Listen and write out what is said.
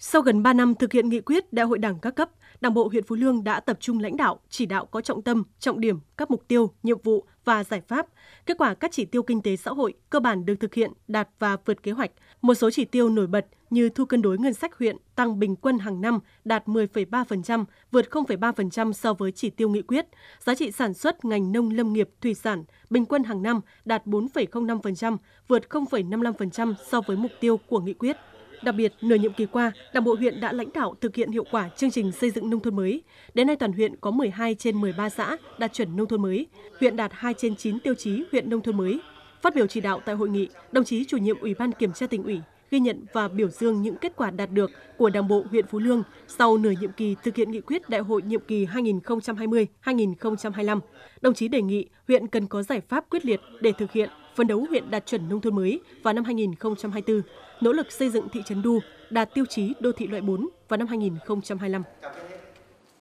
Sau gần 3 năm thực hiện nghị quyết Đại hội Đảng các cấp, Đảng bộ huyện Phú Lương đã tập trung lãnh đạo, chỉ đạo có trọng tâm, trọng điểm các mục tiêu, nhiệm vụ và giải pháp. Kết quả các chỉ tiêu kinh tế xã hội cơ bản được thực hiện đạt và vượt kế hoạch. Một số chỉ tiêu nổi bật như thu cân đối ngân sách huyện tăng bình quân hàng năm đạt 10,3%, vượt 0,3% so với chỉ tiêu nghị quyết. Giá trị sản xuất ngành nông lâm nghiệp thủy sản bình quân hàng năm đạt 4,05%, vượt 0,55% so với mục tiêu của nghị quyết. Đặc biệt, nửa nhiệm kỳ qua, Đảng bộ huyện đã lãnh đạo thực hiện hiệu quả chương trình xây dựng nông thôn mới. Đến nay toàn huyện có 12 trên 13 xã đạt chuẩn nông thôn mới, huyện đạt 2 trên 9 tiêu chí huyện nông thôn mới. Phát biểu chỉ đạo tại hội nghị, đồng chí chủ nhiệm Ủy ban Kiểm tra tỉnh ủy ghi nhận và biểu dương những kết quả đạt được của Đảng bộ huyện Phú Lương sau nửa nhiệm kỳ thực hiện nghị quyết Đại hội nhiệm kỳ 2020-2025. Đồng chí đề nghị huyện cần có giải pháp quyết liệt để thực hiện phấn đấu huyện đạt chuẩn nông thôn mới vào năm 2024, nỗ lực xây dựng thị trấn Du đạt tiêu chí đô thị loại 4 vào năm 2025.